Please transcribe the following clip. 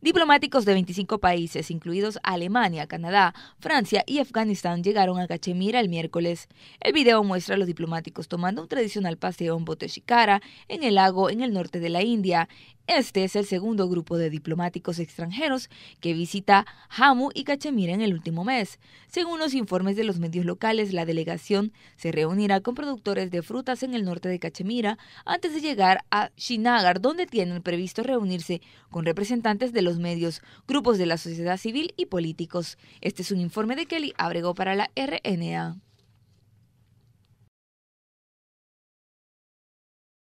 Diplomáticos de 25 países, incluidos Alemania, Canadá, Francia y Afganistán, llegaron a Cachemira el miércoles. El video muestra a los diplomáticos tomando un tradicional paseo en bote shikara en el lago en el norte de la India. Este es el segundo grupo de diplomáticos extranjeros que visita Jammu y Cachemira en el último mes. Según los informes de los medios locales, la delegación se reunirá con productores de frutas en el norte de Cachemira antes de llegar a Shinagar, donde tienen previsto reunirse con representantes de los medios, grupos de la sociedad civil y políticos. Este es un informe de Kelly Abrego para la RNA.